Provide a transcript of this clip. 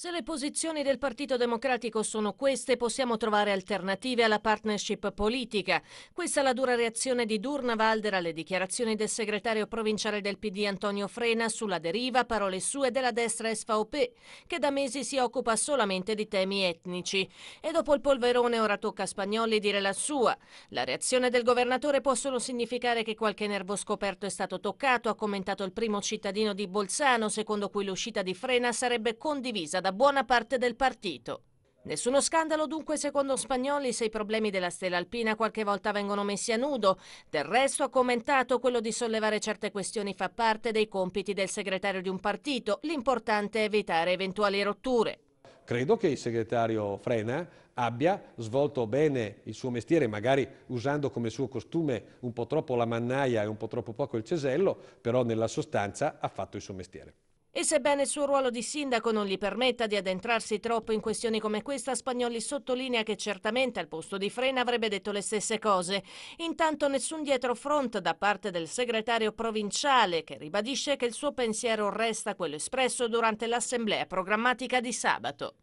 Se le posizioni del Partito Democratico sono queste, possiamo trovare alternative alla partnership politica. Questa è la dura reazione di Durna Durnavalder alle dichiarazioni del segretario provinciale del PD Antonio Frena sulla deriva, parole sue, della destra SVP, che da mesi si occupa solamente di temi etnici. E dopo il polverone ora tocca a Spagnoli dire la sua. La reazione del governatore può solo significare che qualche nervo scoperto è stato toccato, ha commentato il primo cittadino di Bolzano, secondo cui l'uscita di Frena sarebbe condivisa da da buona parte del partito. Nessuno scandalo dunque secondo Spagnoli se i problemi della stella alpina qualche volta vengono messi a nudo. Del resto ha commentato quello di sollevare certe questioni fa parte dei compiti del segretario di un partito, l'importante è evitare eventuali rotture. Credo che il segretario Frena abbia svolto bene il suo mestiere, magari usando come suo costume un po' troppo la mannaia e un po' troppo poco il cesello, però nella sostanza ha fatto il suo mestiere. E sebbene il suo ruolo di sindaco non gli permetta di addentrarsi troppo in questioni come questa, Spagnoli sottolinea che certamente al posto di Frena avrebbe detto le stesse cose. Intanto nessun dietro front da parte del segretario provinciale che ribadisce che il suo pensiero resta quello espresso durante l'assemblea programmatica di sabato.